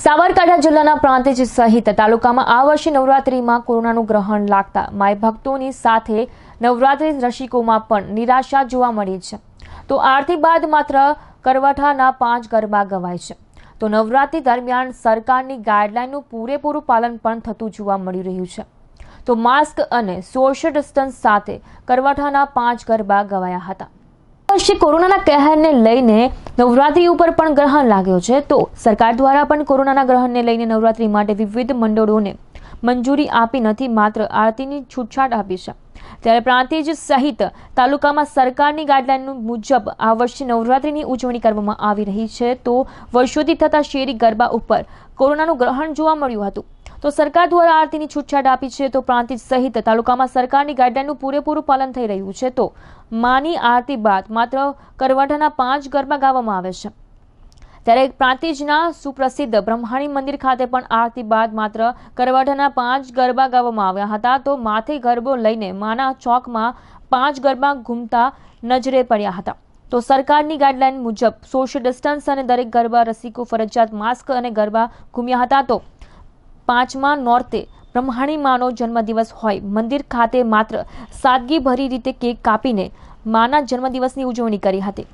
સાબરકાંઠા જિલ્લાના પ્રાંતિજ સહિત તાલુકામાં આ વર્ષે નવરાત્રીમાં કોરોનાનું ગ્રહણ લાગતા માય ભક્તોની સાથે નવરાત્રી રસિકોમાં પણ નિરાશા જોવા મળી છે તો આરતી બાદ માત્ર કરવઠાના પાંચ ગરબા ગવાય છે તો નવરાત્રી દરમિયાન સરકારની ગાઈડલાઇનનું પૂરેપૂરું પાલન પણ થતું જોવા મળી રહ્યું છે તો માસ્ક અને સોશિયલ ડિસ્ટન્સ સાથે કરવઠાના પાંચ ગરબા ગવાયા હતા વર્ષે કોરોનાના કહેરને લઈને નવરાત્રી ઉપર પણ ગ્રહણ લાગ્યો છે તો સરકાર દ્વારા પણ કોરોનાના ગ્રહણને લઈને નવરાત્રી માટે વિવિધ મંડળોને મંજૂરી આપી નથી માત્ર આરતીની છૂટછાટ આપી છે ત્યારે પ્રાંતિજ સહિત તાલુકામાં સરકારની ગાઈડલાઈન મુજબ આ વર્ષે નવરાત્રીની ઉજવણી કરવામાં આવી રહી છે તો વર્ષોથી થતા શેરી ગરબા ઉપર કોરોનાનું ગ્રહણ જોવા મળ્યું હતું તો સરકાર દ્વારા આરતીની છૂટછાટ આપી છે તો પ્રાંતિજ સહિત તાલુકામાં સરકારની ગાઈડલાઈનનું પૂરેપૂરું પાલન થઈ રહ્યું છે તો માની આરતી બાદ માત્ર કરવાઠાના પાંચ ગરબા ગાવામાં આવે છે ત્યારે પ્રાંતિજના સુપ્રસિદ્ધ બ્રહ્માણી મંદિર ખાતે પણ આરતી બાદ માત્ર કરવાઢાના પાંચ ગરબા ગાવામાં આવ્યા હતા તો માથે ગરબો લઈને માના ચોકમાં પાંચ ગરબા ઘૂમતા નજરે પડ્યા હતા તો સરકારની ગાઈડલાઈન મુજબ સોશિયલ ડિસ્ટન્સ અને દરેક ગરબા રસિકો ફરજિયાત માસ્ક અને ગરબા ઘૂમ્યા હતા તો પાંચમા નોર્તે બ્રહ્માણીમાનો જન્મદિવસ હોય મંદિર ખાતે માત્ર સાદગીભરી રીતે કેક કાપીને માના જન્મદિવસની ઉજવણી કરી હતી